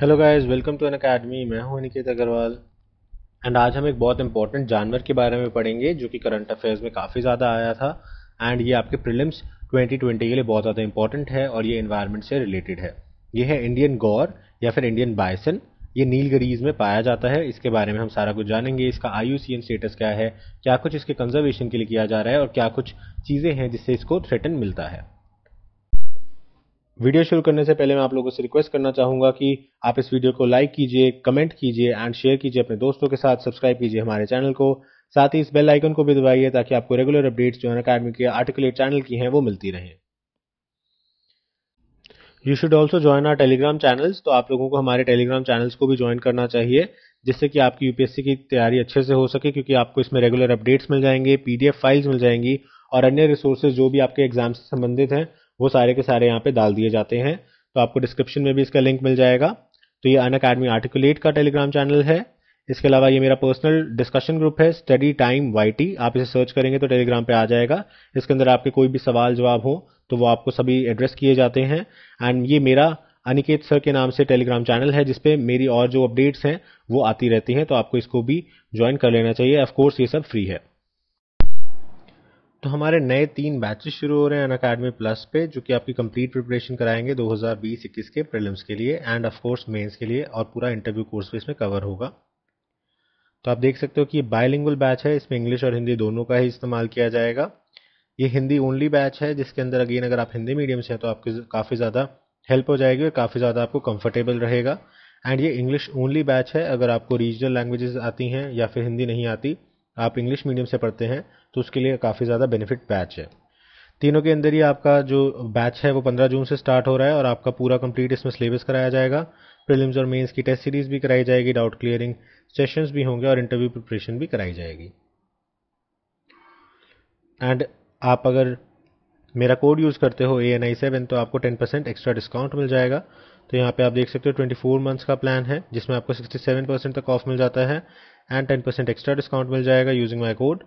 Hello guys welcome to Unacademy मैं हूं Aniket Agarwal and आज हम एक बहुत इंपॉर्टेंट जानवर के बारे में पढ़ेंगे जो कि करंट अफेयर्स में काफ़ी ज़्यादा आया था एंड ये आपके प्रिलिम्स 2020 के लिए बहुत ज़्यादा इंपॉर्टेंट है और ये इन्वायरमेंट से रिलेटेड है ये है इंडियन गौर या फिर इंडियन बायसन ये नीलगरीज में पाया जाता है इसके बारे में हम सारा कुछ जानेंगे इसका आयु स्टेटस क्या है क्या कुछ इसके कंजर्वेशन के लिए किया जा रहा है और क्या कुछ चीज़ें हैं जिससे इसको थ्रेटन मिलता है वीडियो शुरू करने से पहले मैं आप लोगों से रिक्वेस्ट करना चाहूंगा कि आप इस वीडियो को लाइक कीजिए कमेंट कीजिए एंड शेयर कीजिए अपने दोस्तों के साथ सब्सक्राइब कीजिए हमारे चैनल को साथ ही इस बेल आइकन को भी दबाइए ताकि आपको रेगुलर अपडेट्स जो है अकेडमी के आर्टिकुलेट चैनल की हैं वो मिलती रहे you should also join our Telegram channels तो आप लोगों को हमारे टेलीग्राम चैनल्स को भी ज्वाइन करना चाहिए जिससे कि आपकी यूपीएससी की तैयारी अच्छे से हो सके क्योंकि आपको इसमें रेगुलर अपडेट्स मिल जाएंगे पीडीएफ फाइल्स मिल जाएंगी और अन्य रिसोर्सेज जो भी आपके एग्जाम से संबंधित हैं वो सारे के सारे यहाँ पे डाल दिए जाते हैं तो आपको डिस्क्रिप्शन में भी इसका लिंक मिल जाएगा तो ये अन अकेडमी आर्टिकुलेट का टेलीग्राम चैनल है इसके अलावा ये मेरा पर्सनल डिस्कशन ग्रुप है स्टडी टाइम वाई आप इसे सर्च करेंगे तो टेलीग्राम पे आ जाएगा इसके अंदर आपके कोई भी सवाल जवाब हो तो वो आपको सभी एड्रेस किए जाते हैं एंड ये मेरा अनिकेत सर के नाम से टेलीग्राम चैनल है जिसपे मेरी और जो अपडेट्स हैं वो आती रहती हैं तो आपको इसको भी ज्वाइन कर लेना चाहिए ऑफकोर्स ये सब फ्री है तो हमारे नए तीन बैचेस शुरू हो रहे हैं अनअकैडमी प्लस पे जो कि आपकी कंप्लीट प्रिपरेशन कराएंगे 2020-21 के प्रीलिम्स के लिए एंड ऑफ कोर्स मेंस के लिए और पूरा इंटरव्यू कोर्स भी इसमें कवर होगा तो आप देख सकते हो कि बायलिंगुअल बैच है इसमें इंग्लिश और हिंदी दोनों का ही इस्तेमाल किया जाएगा ये हिंदी ओनली बैच है जिसके अंदर अगेन अगर आप हिंदी मीडियम से हैं तो आपकी काफ़ी ज़्यादा हेल्प हो जाएगी और काफ़ी ज़्यादा आपको कंफर्टेबल रहेगा एंड ये इंग्लिश ओनली बैच है अगर आपको रीजनल लैंग्वेजेस आती हैं या फिर हिंदी नहीं आती आप इंग्लिश मीडियम से पढ़ते हैं तो उसके लिए काफ़ी ज़्यादा बेनिफिट बैच है तीनों के अंदर ही आपका जो बैच है वो पंद्रह जून से स्टार्ट हो रहा है और आपका पूरा कंप्लीट इसमें सिलेबस कराया जाएगा प्रीलिम्स और मेंस की टेस्ट सीरीज़ भी कराई जाएगी डाउट क्लियरिंग सेशंस भी होंगे और इंटरव्यू प्रिपरेशन भी कराई जाएगी एंड आप अगर मेरा कोड यूज़ करते हो ए एन आई सेवन तो आपको टेन परसेंट एक्स्ट्रा डिस्काउंट मिल जाएगा तो यहाँ पे आप देख सकते हो ट्वेंटी फोर मंथ्स का प्लान है जिसमें आपको सिक्सटी सेवन परसेंट तक ऑफ मिल जाता है and ten percent extra discount मिल जाएगा यूजिंग माई कोड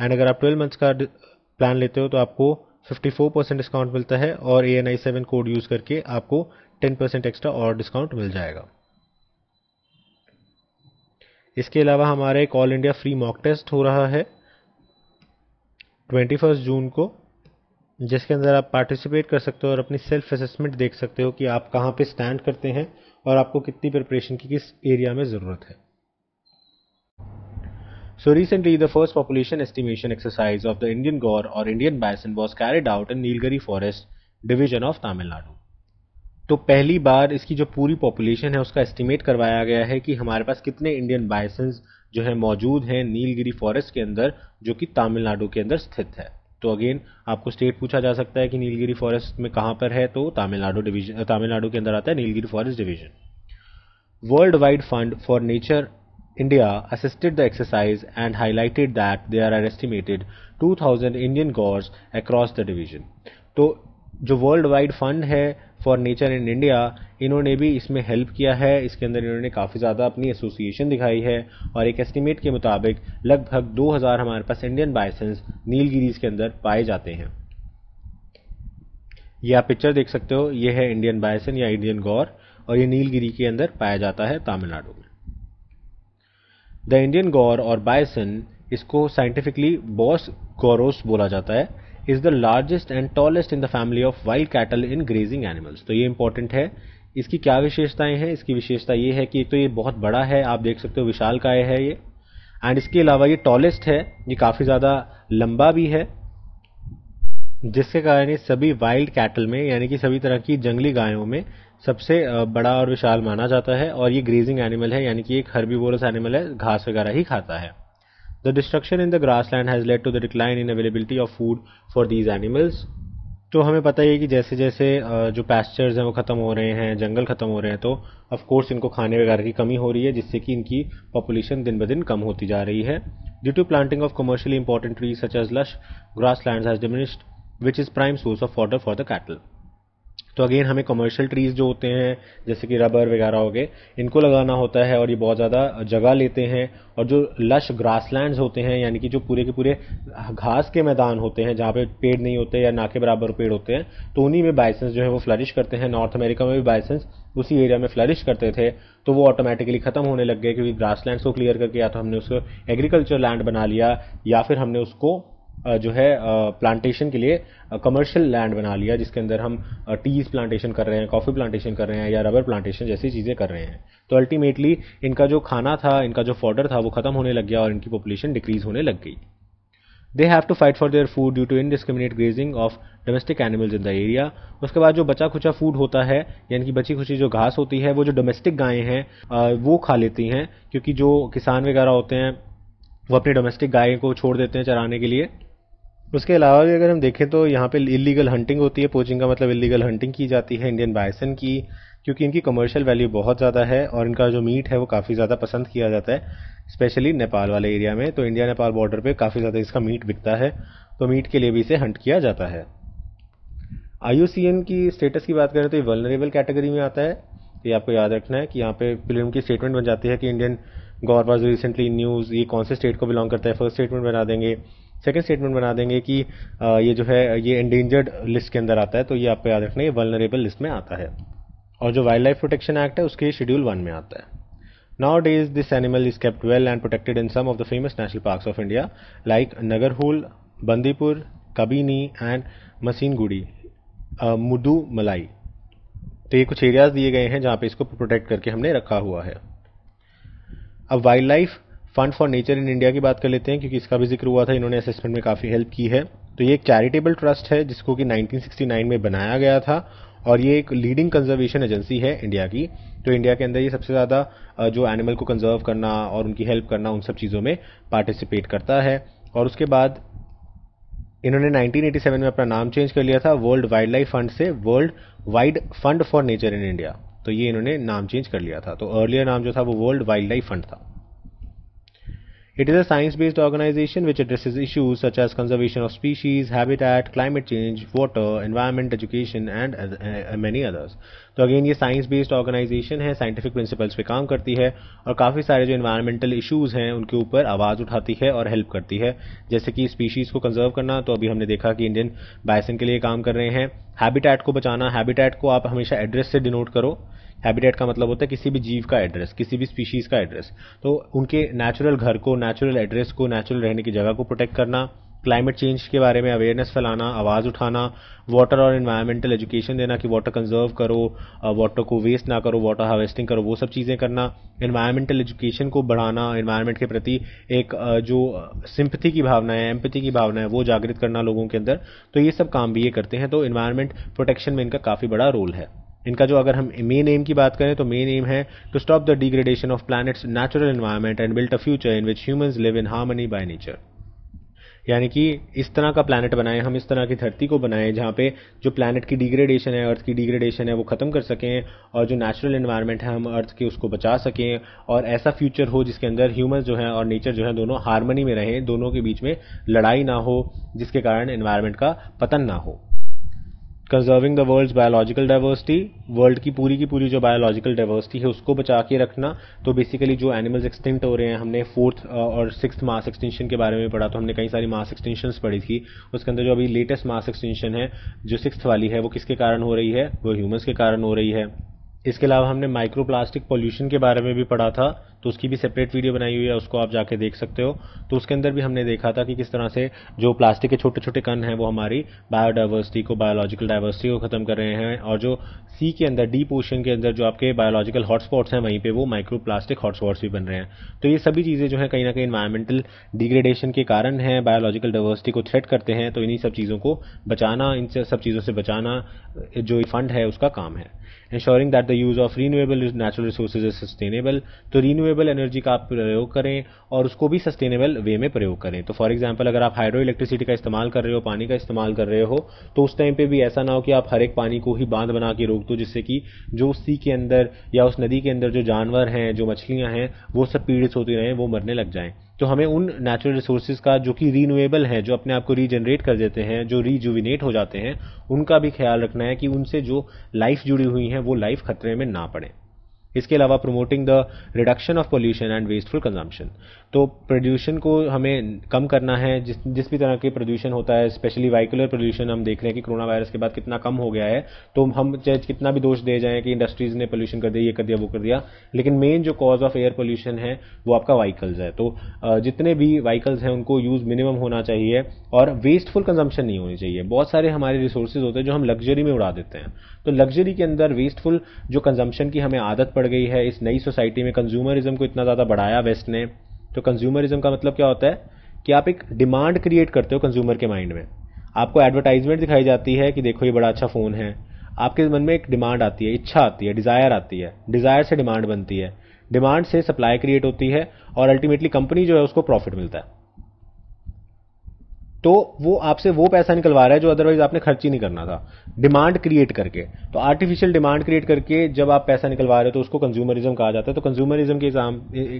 एंड अगर आप ट्वेल्व मंथ्स का प्लान लेते हो तो आपको फिफ्टी फोर परसेंट डिस्काउंट मिलता है और A N I seven code use करके आपको टेन परसेंट एक्स्ट्रा और डिस्काउंट मिल जाएगा इसके अलावा हमारा एक all India free mock test हो रहा है ट्वेंटी फर्स्ट जून को जिसके अंदर आप पार्टिसिपेट कर सकते हो और अपनी सेल्फ असेसमेंट देख सकते हो कि आप कहाँ पे स्टैंड करते हैं और आपको कितनी प्रिपरेशन की किस एरिया में ज़रूरत है so recently the first population estimation exercise of the Indian gaur और Indian bison was carried out in Nilgiri forest division of Tamil Nadu तो पहली बार इसकी जो पूरी पॉपुलेशन है उसका एस्टिमेट करवाया गया है कि हमारे पास कितने इंडियन बायसन जो है मौजूद हैं नीलगिरी फॉरेस्ट के अंदर जो कि तमिलनाडु के अंदर स्थित है तो अगेन आपको स्टेट पूछा जा सकता है कि नीलगिरी फॉरेस्ट में कहाँ पर है तो तमिलनाडु डिवीजन तमिलनाडु के अंदर आता है Nilgiri forest division World wide fund for Nature the exercise and highlighted that they are are estimated to 2000 Indian gaurs across the division तो जो वर्ल्ड वाइड फंड है फॉर नेचर इन इंडिया इन्होंने भी इसमें हेल्प किया है इसके अंदर इन्होंने काफ़ी ज़्यादा अपनी एसोसिएशन दिखाई है और एक एस्टिमेट के मुताबिक लगभग 2000 हमारे पास इंडियन बाइसन्स नीलगिरीज के अंदर पाए जाते हैं ये आप पिक्चर देख सकते हो ये है इंडियन बायसन या इंडियन गौर और ये नीलगिरी के अंदर पाया जाता है तमिलनाडु में द इंडियन गौर और बायसन इसको साइंटिफिकली बॉस गौरोस बोला जाता है is the largest and tallest in the family of wild cattle in grazing animals तो ये इंपॉर्टेंट है इसकी क्या विशेषताएं हैं इसकी विशेषता ये है कि तो ये बहुत बड़ा है आप देख सकते हो विशाल काय है ये एंड इसके अलावा ये टॉलेस्ट है ये काफ़ी ज़्यादा लंबा भी है जिसके कारण ये सभी वाइल्ड कैटल में यानी कि सभी तरह की जंगली गायों में सबसे बड़ा और विशाल माना जाता है और ये ग्रेजिंग एनिमल है यानी कि एक हर्बीवोरस एनिमल है घास वगैरह ही खाता है The destruction in the grassland has led to the decline in availability of food for these animals. तो हमें पता ही है कि जैसे जैसे जो पैस्चर्स हैं वो ख़त्म हो रहे हैं जंगल ख़त्म हो रहे हैं तो ऑफ कोर्स इनको खाने वगैरह की कमी हो रही है जिससे कि इनकी पॉपुलेशन दिन ब दिन कम होती जा रही है due to planting of commercially important trees such as lush grass land has diminished which is prime source of water for the cattle तो अगेन हमें कमर्शियल ट्रीज़ जो होते हैं जैसे कि रबर वगैरह हो गए इनको लगाना होता है और ये बहुत ज़्यादा जगह लेते हैं और जो लश ग्रासलैंड्स होते हैं यानी कि जो पूरे के पूरे घास के मैदान होते हैं जहाँ पे पेड़ नहीं होते या ना के बराबर पेड़ होते हैं तो उन्हीं में बाइसेंस जो है वो फ्लरिश करते हैं नॉर्थ अमेरिका में भी बाइसेंस उसी एरिया में फ्लरिश करते थे तो वो ऑटोमेटिकली ख़त्म होने लग गए क्योंकि ग्रासलैंड्स को क्लियर करके या तो हमने उसको एग्रीकल्चर लैंड बना लिया या फिर हमने उसको जो है प्लांटेशन के लिए कमर्शियल लैंड बना लिया जिसके अंदर हम टीज़ प्लांटेशन कर रहे हैं कॉफ़ी प्लांटेशन कर रहे हैं या रबर प्लांटेशन जैसी चीज़ें कर रहे हैं तो अल्टीमेटली इनका जो खाना था इनका जो फॉर्डर था वो ख़त्म होने लग गया और इनकी पॉपुलेशन डिक्रीज़ होने लग गई they have to fight for their food due to indiscriminate grazing of domestic animals in the area उसके बाद जो बचा खुचा फूड होता है यानी कि बची खुची जो घास होती है वो जो डोमेस्टिक गायें हैं वो खा लेती हैं क्योंकि जो किसान वगैरह होते हैं वो अपनी डोमेस्टिक गाय को छोड़ देते हैं चराने के लिए उसके अलावा भी अगर हम देखें तो यहाँ पे इलीगल हंटिंग होती है पोचिंग का मतलब इलीगल हंटिंग की जाती है इंडियन बायसन की क्योंकि इनकी कमर्शियल वैल्यू बहुत ज़्यादा है और इनका जो मीट है वो काफ़ी ज़्यादा पसंद किया जाता है स्पेशली नेपाल वाले एरिया में तो इंडिया नेपाल बॉर्डर पे काफ़ी ज़्यादा इसका मीट बिकता है तो मीट के लिए भी इसे हंट किया जाता है आई की स्टेटस की बात करें तो ये वलनरेबल कैटेगरी में आता है तो ये आपको याद रखना है कि यहाँ पे फिल्म की स्टेटमेंट बन जाती है कि Indian gaur was recently news ये कौन से स्टेट को बिलोंग करता है फर्स्ट स्टेटमेंट बना देंगे सेकेंड स्टेटमेंट बना देंगे कि ये जो है ये इंडेंजर्ड लिस्ट के अंदर आता है तो ये आपको याद रखना ये वनरेबल लिस्ट में आता है और जो वाइल्ड लाइफ प्रोटेक्शन एक्ट है उसके शेड्यूल वन में आता है nowadays this animal is kept well and protected in some of the famous national park of India like Nagarhole Bandipur Kabini and Masinagudi Mudumalai तो ये कुछ एरियाज दिए गए हैं जहाँ पे इसको प्रोटेक्ट करके हमने रखा हुआ है अब wild life fund for nature in India की बात कर लेते हैं क्योंकि इसका भी जिक्र हुआ था इन्होंने असेसमेंट में काफ़ी हेल्प की है तो ये एक चैरिटेबल ट्रस्ट है जिसको कि 1969 में बनाया गया था और ये एक लीडिंग कंजर्वेशन एजेंसी है इंडिया की तो इंडिया के अंदर ये सबसे ज़्यादा जो एनिमल को कंजर्व करना और उनकी हेल्प करना उन सब चीज़ों में पार्टिसिपेट करता है और उसके बाद इन्होंने 1987 में अपना नाम चेंज कर लिया था वर्ल्ड वाइल्ड लाइफ फंड से world wide fund for nature in India तो ये इन्होंने नाम चेंज कर लिया था तो अर्लियर नाम जो था वो वर्ल्ड वाइल्ड लाइफ फंड था It is a science based organization which addresses issues such as conservation of species, habitat, climate change, water, environment, education, and uh, uh, many others. तो अगेन ये science based organization है scientific principles पे काम करती है और काफ़ी सारे जो इन्वायरमेंटल इश्यूज हैं उनके ऊपर आवाज़ उठाती है और हेल्प करती है जैसे कि स्पीशीज़ को कंजर्व करना तो अभी हमने देखा कि इंडियन बायसन के लिए काम कर रहे हैं हैबिटेट को बचाना हैबिटेट को आप हमेशा एड्रेस से डिनोट करो हैबिटेट का मतलब होता है किसी भी जीव का एड्रेस किसी भी स्पीशीज का एड्रेस तो उनके नेचुरल घर को नेचुरल एड्रेस को नेचुरल रहने की जगह को प्रोटेक्ट करना क्लाइमेट चेंज के बारे में अवेयरनेस फैलाना आवाज़ उठाना वाटर और इन्वायरमेंटल एजुकेशन देना कि वाटर कंजर्व करो वाटर को वेस्ट ना करो वाटर हार्वेस्टिंग करो वो सब चीज़ें करना इन्वायरमेंटल एजुकेशन को बढ़ाना इन्वायरमेंट के प्रति एक जो सिंपथी की भावना है एम्पथी की भावना है वो जागृत करना लोगों के अंदर तो ये सब काम भी ये करते हैं तो इन्वायरमेंट प्रोटेक्शन में इनका काफ़ी बड़ा रोल है इनका जो अगर हम मेन एम की बात करें तो मेन एम है to stop the degradation of planet's natural environment and built a future in which human live in harmony by nature यानी कि इस तरह का प्लानट बनाएं हम इस तरह की धरती को बनाएं जहाँ पे जो प्लानट की डिग्रेडेशन है अर्थ की डिग्रेडेशन है वो ख़त्म कर सकें और जो नेचुरल इन्वायरमेंट है हम अर्थ के उसको बचा सकें और ऐसा फ्यूचर हो जिसके अंदर ह्यूमन जो है और नेचर जो है दोनों हारमनी में रहें दोनों के बीच में लड़ाई ना हो जिसके कारण इन्वायरमेंट का पतन ना हो conserving the world biological diversity world की पूरी की पूरी जो बायोलॉजिकल डाइवर्सिटी है उसको बचा के रखना तो बेसिकली जो एनिमल्स एक्सटिंक्ट हो रहे हैं हमने फोर्थ uh, और सिक्स मास एक्सटेंशन के बारे में पढ़ा तो हमने कई सारी मास एक्सटेंशन पढ़ी थी उसके अंदर जो अभी लेटेस्ट मास एक्सटेंशन है जो सिक्स वाली है वो किसके कारण हो रही है वो ह्यूमन्स के कारण हो रही है इसके अलावा हमने माइक्रो प्लास्टिक पॉल्यूशन के बारे में भी पढ़ा था तो उसकी भी सेपरेट वीडियो बनाई हुई है उसको आप जाके देख सकते हो तो उसके अंदर भी हमने देखा था कि किस तरह से जो प्लास्टिक के छोटे छोटे कन हैं वो हमारी बायोडाइवर्सिटी को बायोलॉजिकल डाइवर्सिटी को ख़त्म कर रहे हैं और जो सी के अंदर डीप ओशन के अंदर जो आपके बायोलॉजिकल हॉटस्पॉट्स हैं वहीं पर वो माइक्रो प्लास्टिक हॉटस्पॉट्स भी बन रहे हैं तो ये सभी चीज़ें जो है कहीं ना कहीं इन्वायरमेंटल डिग्रेडेशन के कारण है बायोलॉजिकल डाइवर्सिटी को थ्रेट करते हैं तो इन्हीं सब चीज़ों को बचाना इन सब चीज़ों से बचाना जो फंड है उसका काम है ensuring that the use of renewable natural resources is sustainable तो रीन्यूएबल रिन्यूएबल एनर्जी का आप प्रयोग करें और उसको भी सस्टेनेबल वे में प्रयोग करें तो फॉर एग्जाम्पल अगर आप हाइड्रो इलेक्ट्रिसिटी का इस्तेमाल कर रहे हो पानी का इस्तेमाल कर रहे हो तो उस टाइम पर भी ऐसा ना हो कि आप हर एक पानी को ही बांध बना के रोक दो जिससे कि जो सी के अंदर या उस नदी के अंदर जो जानवर हैं जो मछलियाँ हैं वो सब पीड़ित होती रहें वो मरने लग जाएँ तो हमें उन नेचुरल रिसोर्सेज का जो कि रीनूएबल है जो अपने आप को रीजनरेट कर देते हैं जो रीजुविनेट हो जाते हैं उनका भी ख्याल रखना है कि उनसे जो लाइफ जुड़ी हुई है वो लाइफ खतरे में ना पड़े इसके अलावा promoting the reduction of pollution and wasteful consumption तो प्रदूषण को हमें कम करना है जिस जिस भी तरह के प्रदूषण होता है स्पेशली वाइकुलर प्रदूषण हम देख रहे हैं कि कोरोना वायरस के बाद कितना कम हो गया है तो हम चाहे कितना भी दोष दे जाएं कि इंडस्ट्रीज़ ने पोल्यूशन कर दिया ये कर दिया वो कर दिया लेकिन मेन जो कॉज ऑफ एयर पोल्यूशन है वो आपका वाइकल्स है तो जितने भी वाइकल्स हैं उनको यूज़ मिनिमम होना चाहिए और वेस्टफुल कंजम्पशन नहीं होनी चाहिए बहुत सारे हमारे रिसोर्सेज होते हैं जो हम लग्जरी में उड़ा देते हैं तो लग्जरी के अंदर वेस्टफुल जो कंजम्पशन की हमें आदत पड़ गई है इस नई सोसाइटी में कंज्यूमरिज्म को इतना ज़्यादा बढ़ाया वेस्ट ने तो कंज्यूमरिज्म का मतलब क्या होता है कि आप एक डिमांड क्रिएट करते हो कंज्यूमर के माइंड में आपको एडवर्टाइजमेंट दिखाई जाती है कि देखो ये बड़ा अच्छा फ़ोन है आपके मन में एक डिमांड आती है इच्छा आती है डिज़ायर आती है डिज़ायर से डिमांड बनती है डिमांड से सप्लाई क्रिएट होती है और अल्टीमेटली कंपनी जो है उसको प्रॉफिट मिलता है तो वो आपसे वो पैसा निकलवा रहा है जो अदरवाइज आपने खर्च ही नहीं करना था डिमांड क्रिएट करके तो आर्टिफिशियल डिमांड क्रिएट करके जब आप पैसा निकलवा रहे हो तो उसको कंज्यूमरिज्म कहा जाता है तो कंज्यूमरिज्म के एग्जाम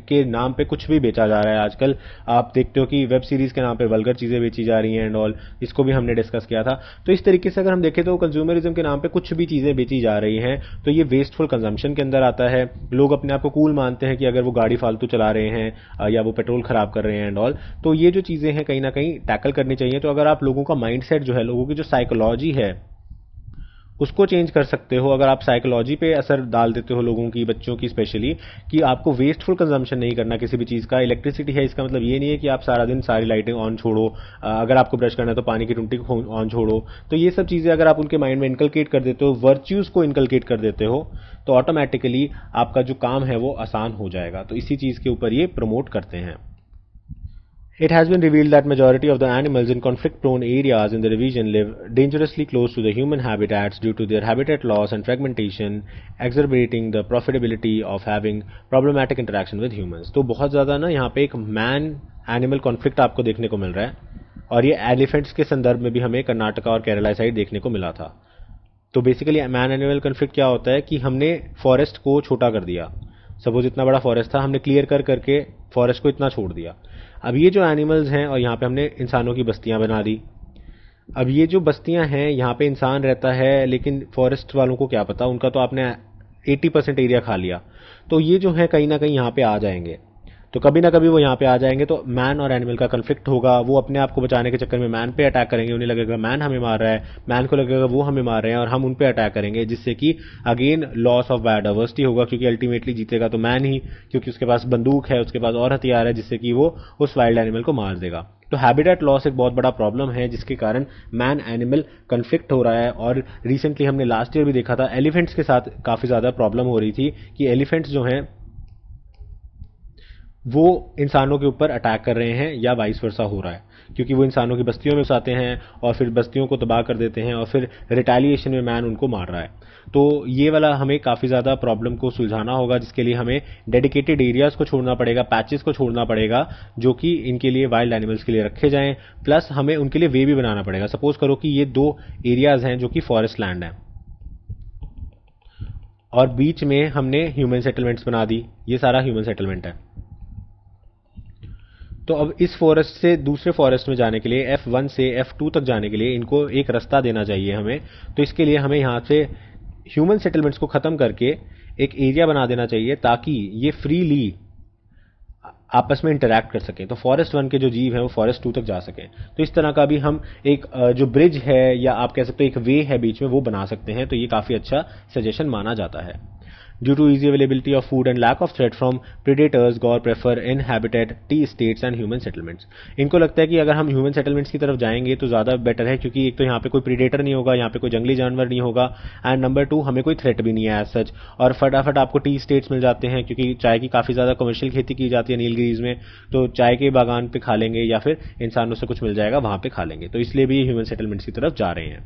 के नाम पे कुछ भी बेचा जा रहा है आजकल आप देखते हो कि वेब सीरीज के नाम पे वलगर चीजें बेची जा रही हैं एंड ऑल इसको भी हमने डिस्कस किया था तो इस तरीके से अगर हम देखें तो कंज्यूमरिज्म के नाम पर कुछ भी चीजें बेची जा रही हैं तो ये वेस्टफुल कंजम्पशन के अंदर आता है लोग अपने आप को कूल मानते हैं कि अगर वो गाड़ी फालतू चला रहे हैं या वो पेट्रोल खराब कर रहे हैं एंड ऑल तो ये जो चीजें हैं कहीं ना कहीं टैकल करने करनी चाहिए तो अगर आप लोगों का माइंडसेट जो है लोगों की जो साइकोलॉजी है उसको चेंज कर सकते हो अगर आप साइकोलॉजी पे असर डाल देते हो लोगों की बच्चों की स्पेशली कि आपको वेस्टफुल कंजम्पशन नहीं करना किसी भी चीज़ का इलेक्ट्रिसिटी है इसका मतलब ये नहीं है कि आप सारा दिन सारी लाइटें ऑन छोड़ो अगर आपको ब्रश करना है तो पानी की टूटी को ऑन छोड़ो तो ये सब चीज़ें अगर आप उनके माइंड में इंकलकेट कर देते हो वर्च्यूज़ को इंकलकेट कर देते हो तो ऑटोमेटिकली आपका जो काम है वो आसान हो जाएगा तो इसी चीज़ के ऊपर ये प्रमोट करते हैं It has been revealed that majority of the animals in conflict-prone areas in the region live dangerously close to the human habitats due to their habitat loss and fragmentation, exacerbating the profitability of having problematic interaction with humans. तो बहुत ज़्यादा ना यहाँ पे एक man animal conflict आपको देखने को मिल रहा है और ये एलिफेंट्स के संदर्भ में भी हमें कर्नाटका और केरला साइड देखने को मिला था तो बेसिकली मैन एनिमल कन्फ्लिक्ट क्या होता है कि हमने फॉरेस्ट को छोटा कर दिया सपोज इतना बड़ा फॉरेस्ट था हमने क्लियर कर करके forest को इतना छोड़ दिया अब ये जो एनिमल्स हैं और यहाँ पे हमने इंसानों की बस्तियाँ बना दी अब ये जो बस्तियाँ हैं यहाँ पे इंसान रहता है लेकिन फॉरेस्ट वालों को क्या पता उनका तो आपने 80% परसेंट एरिया खा लिया तो ये जो है कहीं ना कहीं यहाँ पे आ जाएंगे तो कभी ना कभी वो यहाँ पे आ जाएंगे तो मैन और एनिमल का कन्फ्लिक्ट होगा वो अपने आप को बचाने के चक्कर में मैन पे अटैक करेंगे उन्हें लगेगा मैन हमें मार रहा है मैन को लगेगा वो हमें मार रहे हैं और हम उन पर अटैक करेंगे जिससे कि अगेन लॉस ऑफ बायोडावर्सिटी होगा क्योंकि अल्टीमेटली जीतेगा तो मैन ही क्योंकि उसके पास बंदूक है उसके पास और हथियार है जिससे कि वो उस वाइल्ड एनिमल को मार देगा तो हैबिटेट लॉस एक बहुत बड़ा प्रॉब्लम है जिसके कारण मैन एनिमल कन्फ्लिक्ट हो रहा है और रिसेंटली हमने लास्ट ईयर भी देखा था एलिफेंट्स के साथ काफ़ी ज़्यादा प्रॉब्लम हो रही थी कि एलिफेंट्स जो हैं वो इंसानों के ऊपर अटैक कर रहे हैं या वाइस वर्षा हो रहा है क्योंकि वो इंसानों की बस्तियों में घुसाते हैं और फिर बस्तियों को तबाह कर देते हैं और फिर रिटेलिएशन में मैन उनको मार रहा है तो ये वाला हमें काफ़ी ज़्यादा प्रॉब्लम को सुलझाना होगा जिसके लिए हमें डेडिकेटेड एरियाज़ को छोड़ना पड़ेगा पैचेस को छोड़ना पड़ेगा जो कि इनके लिए वाइल्ड एनिमल्स के लिए रखे जाएँ प्लस हमें उनके लिए वे भी बनाना पड़ेगा सपोज करो कि ये दो एरियाज़ हैं जो कि फॉरेस्ट लैंड हैं और बीच में हमने ह्यूमन सेटलमेंट्स बना दी ये सारा ह्यूमन सेटलमेंट है तो अब इस फॉरेस्ट से दूसरे फॉरेस्ट में जाने के लिए एफ वन से एफ टू तक जाने के लिए इनको एक रास्ता देना चाहिए हमें तो इसके लिए हमें यहाँ से ह्यूमन सेटलमेंट्स को ख़त्म करके एक एरिया बना देना चाहिए ताकि ये फ्रीली आपस में इंटरेक्ट कर सकें तो फॉरेस्ट वन के जो जीव हैं वो फॉरेस्ट टू तक जा सकें तो इस तरह का भी हम एक जो ब्रिज है या आप कह सकते हो एक वे है बीच में वो बना सकते हैं तो ये काफ़ी अच्छा सजेशन माना जाता है Due to easy availability of food and lack of threat from predators, gaur prefer in tea tea estates and human settlements इनको लगता है कि अगर हम ह्यूमन सेटलमेंट्स की तरफ जाएंगे तो ज़्यादा बेटर है क्योंकि एक तो यहाँ पे कोई प्रीडेटर नहीं होगा यहाँ पे कोई जंगली जानवर नहीं होगा एंड नंबर टू हमें कोई थ्रेट भी नहीं है एज सच और फटाफट आपको टी स्टेट्स मिल जाते हैं क्योंकि चाय की काफ़ी ज़्यादा कमर्शियल खेती की जाती है नीलगिरीज में तो चाय के बागान पे खा लेंगे या फिर इंसानों से कुछ मिल जाएगा वहां पे खा लेंगे तो इसलिए भी ह्यूमन सेटलमेंट्स की तरफ जा रहे हैं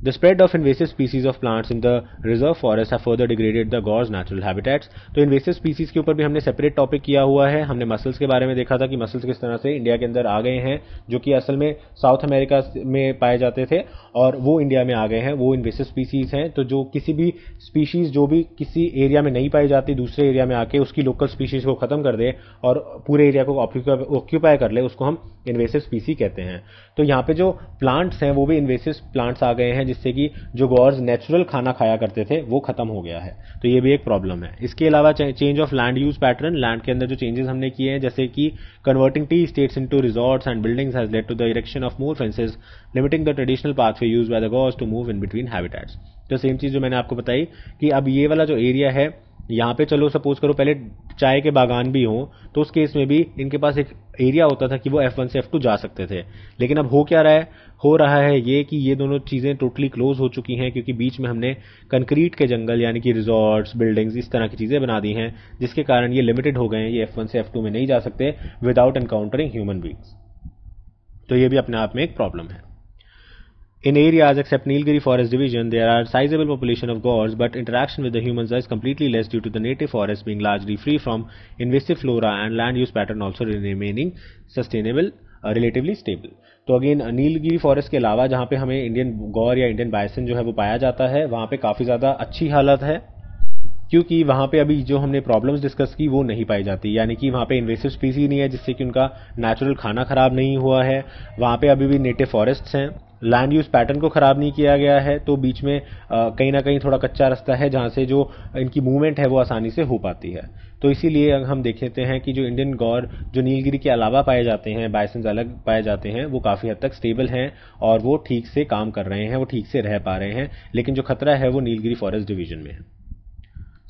The spread of invasive species of plants in the reserve forest have further degraded the gorge natural habitats. तो invasive species के ऊपर भी हमने separate topic किया हुआ है हमने mussels के बारे में देखा था कि mussels किस तरह से इंडिया के अंदर आ गए हैं जो कि असल में साउथ अमेरिका में पाए जाते थे और वो इंडिया में आ गए हैं वो invasive species हैं तो जो किसी भी species जो भी किसी एरिया में नहीं पाई जाती दूसरे एरिया में आके उसकी लोकल species को ख़त्म कर दे और पूरे एरिया को ऑक्यूपाई कर ले उसको हम इन्वेसिव स्पीसी कहते हैं तो यहाँ पे जो प्लांट्स हैं वो भी इन्वेसिव प्लांट्स आ गए हैं जिससे कि जो गौर्स नेचुरल खाना खाया करते थे वो खत्म हो गया है तो ये भी एक प्रॉब्लम है इसके अलावा change of land use pattern land के अंदर जो चेंजेस हमने किए हैं जैसे कि converting tea estates into resorts and buildings has led to the erection of more fences limiting the traditional pathway use by the gaurs to move in between habitats तो same चीज जो मैंने आपको बताई कि अब ये वाला जो एरिया है यहाँ पे चलो सपोज करो पहले चाय के बागान भी हों तो उस केस में भी इनके पास एक एरिया होता था कि वो F1 से F2 जा सकते थे लेकिन अब हो क्या रहा है हो रहा है ये कि ये दोनों चीज़ें टोटली क्लोज हो चुकी हैं क्योंकि बीच में हमने कंक्रीट के जंगल यानी कि रिजॉर्ट्स बिल्डिंग्स इस तरह की चीज़ें बना दी हैं जिसके कारण ये लिमिटेड हो गए हैं ये एफ से एफ में नहीं जा सकते विदाउट एनकाउंटरिंग ह्यूमन बींग्स तो ये भी अपने आप में एक प्रॉब्लम है In areas except Nilgiri Forest Division, there are sizable population of gores, but interaction with the humans is completely less due to the native forest being largely free from invasive flora and land use pattern also remaining sustainable uh, relatively stable. तो again Nilgiri forest के अलावा जहाँ पे हमें Indian गौर या Indian bison जो है वो पाया जाता है वहाँ पे काफ़ी ज़्यादा अच्छी हालत है क्योंकि वहाँ पे अभी जो हमने प्रॉब्लम्स डिस्कस की वो नहीं पाई जाती यानी कि वहाँ पे इन्वेसिव स्पीसी नहीं है जिससे कि उनका नेचुरल खाना ख़राब नहीं हुआ है वहाँ पे अभी भी नेटिव फॉरेस्ट हैं लैंड यूज पैटर्न को ख़राब नहीं किया गया है तो बीच में कहीं ना कहीं थोड़ा कच्चा रास्ता है जहाँ से जो इनकी मूवमेंट है वो आसानी से हो पाती है तो इसीलिए हम देख लेते हैं कि जो इंडियन गौर जो नीलगिरी के अलावा पाए जाते हैं बायसन अलग पाए जाते हैं वो काफ़ी हद तक स्टेबल हैं और वो ठीक से काम कर रहे हैं वो ठीक से रह पा रहे हैं लेकिन जो खतरा है वो नीलगिरी फॉरेस्ट डिवीजन में है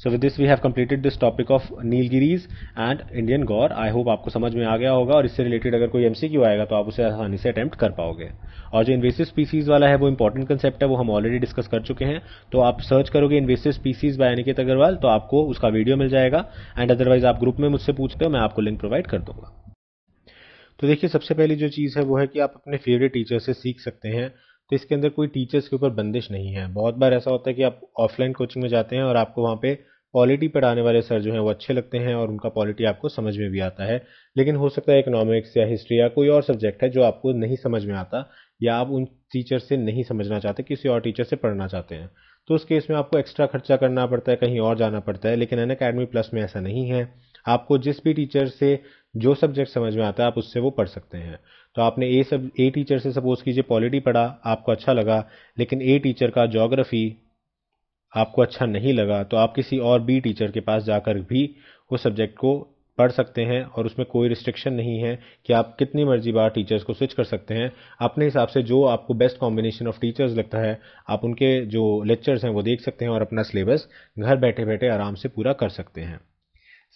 so with this we have completed this topic of Nilgiris and Indian gaur I hope आपको समझ में आ गया होगा और इससे रिलेटेड अगर कोई एमसीक्यू आएगा तो आप उसे आसानी से अटैम्प्ट कर पाओगे और जो इन्वेसिव स्पीसीज वाला है वो इंपॉर्टेंट कंसेप्ट है वो हम ऑलरेडी डिस्कस कर चुके हैं तो आप सर्च करोगे invasive species by Aniket Agarwal तो आपको उसका वीडियो मिल जाएगा एंड अदरवाइज आप ग्रुप में मुझसे पूछते हो मैं आपको लिंक प्रोवाइड कर दूंगा तो देखिए सबसे पहली जो चीज़ है वो है कि आप अपने फेवरेट टीचर से सीख सकते हैं तो इसके अंदर कोई टीचर्स के ऊपर बंदिश नहीं है बहुत बार ऐसा होता है कि आप ऑफलाइन कोचिंग में जाते हैं और आपको वहाँ पे पॉलिटी पढ़ाने वाले सर जो हैं वो अच्छे लगते हैं और उनका पॉलिटी आपको समझ में भी आता है लेकिन हो सकता है इकोनॉमिक्स या हिस्ट्री या कोई और सब्जेक्ट है जो आपको नहीं समझ में आता या आप उन टीचर से नहीं समझना चाहते किसी और टीचर से पढ़ना चाहते हैं तो उस केस में आपको एक्स्ट्रा खर्चा करना पड़ता है कहीं और जाना पड़ता है लेकिन एन अकेडमी प्लस में ऐसा नहीं है आपको जिस भी टीचर से जो सब्जेक्ट समझ में आता है आप उससे वो पढ़ सकते हैं तो आपने ए सब ए टीचर से सपोज़ कीजिए पॉलिटी पढ़ा आपको अच्छा लगा लेकिन ए टीचर का जोग्राफ़ी आपको अच्छा नहीं लगा तो आप किसी और बी टीचर के पास जाकर भी उस सब्जेक्ट को पढ़ सकते हैं और उसमें कोई रिस्ट्रिक्शन नहीं है कि आप कितनी मर्जी बार टीचर्स को स्विच कर सकते हैं अपने हिसाब से जो आपको बेस्ट कॉम्बिनेशन ऑफ टीचर्स लगता है आप उनके जो लेक्चर्स हैं वो देख सकते हैं और अपना सिलेबस घर बैठे बैठे आराम से पूरा कर सकते हैं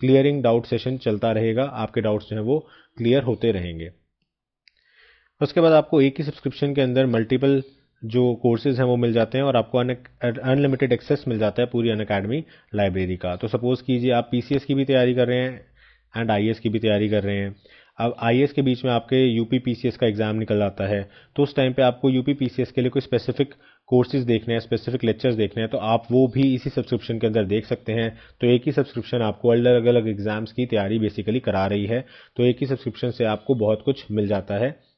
क्लियरिंग डाउट सेशन चलता रहेगा आपके डाउट्स जो हैं वो क्लियर होते रहेंगे उसके बाद आपको एक ही सब्सक्रिप्शन के अंदर मल्टीपल जो कोर्सेज हैं वो मिल जाते हैं और आपको अनलिमिटेड एक्सेस मिल जाता है पूरी अन अकेडमी लाइब्रेरी का तो सपोज़ कीजिए आप पी की भी तैयारी कर रहे हैं एंड आई की भी तैयारी कर रहे हैं अब आई के बीच में आपके यू पी का एग्ज़ाम निकल आता है तो उस टाइम पे आपको यू पी के लिए कोई स्पेसिफिक कोर्सेज देखने हैं स्पेसिफिक लेक्चर्स देखने हैं तो आप वो भी इसी सब्सक्रिप्शन के अंदर देख सकते हैं तो एक ही सब्सक्रिप्शन आपको अलग अलग एग्जाम्स की तैयारी बेसिकली करा रही है तो एक ही सब्सक्रिप्शन से आपको बहुत कुछ मिल जाता है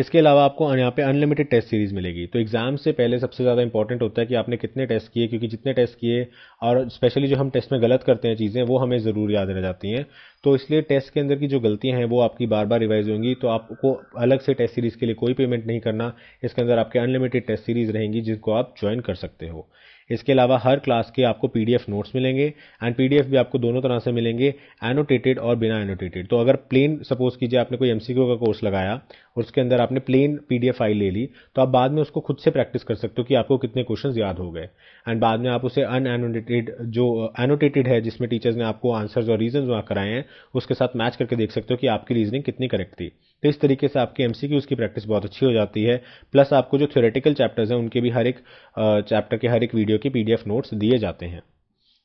इसके अलावा आपको यहाँ पे अनलिमिटेड टेस्ट सीरीज़ मिलेगी तो एग्ज़ाम से पहले सबसे ज़्यादा इंपॉर्टेंट होता है कि आपने कितने टेस्ट किए क्योंकि जितने टेस्ट किए और स्पेशली जो हम टेस्ट में गलत करते हैं चीज़ें वो हमें ज़रूर याद रह जाती हैं तो इसलिए टेस्ट के अंदर की जो गलतियाँ हैं वो आपकी बार बार रिवाइज होंगी तो आपको अलग से टेस्ट सीरीज़ के लिए कोई पेमेंट नहीं करना इसके अंदर आपके अनलिमिटेड टेस्ट सीरीज़ रहेंगी जिसको आप ज्वाइन कर सकते हो इसके अलावा हर क्लास के आपको पी नोट्स मिलेंगे एंड पी भी आपको दोनों तरह से मिलेंगे एनोटेटेड और बिना एनोटेटेड तो अगर प्लेन सपोज कीजिए आपने कोई एम का कोर्स लगाया और उसके अंदर आपने प्लेन पी फाइल ले ली तो आप बाद में उसको खुद से प्रैक्टिस कर सकते हो कि आपको कितने क्वेश्चन याद हो गए एंड बाद में आप उसे अन एनोटेटेड जो एनोटेटेड है जिसमें टीचर्स ने आपको आंसर्स और रीजन वहाँ कराए हैं उसके साथ मैच करके देख सकते हो कि आपकी रीजनिंग कितनी करेक्ट थी तो इस तरीके से आपकी एम की प्रैक्टिस बहुत अच्छी हो जाती है प्लस आपको जो थ्योरेटिकल चैप्टर्स हैं उनके भी हर एक चैप्टर के हर एक वीडियो के पी नोट्स दिए जाते हैं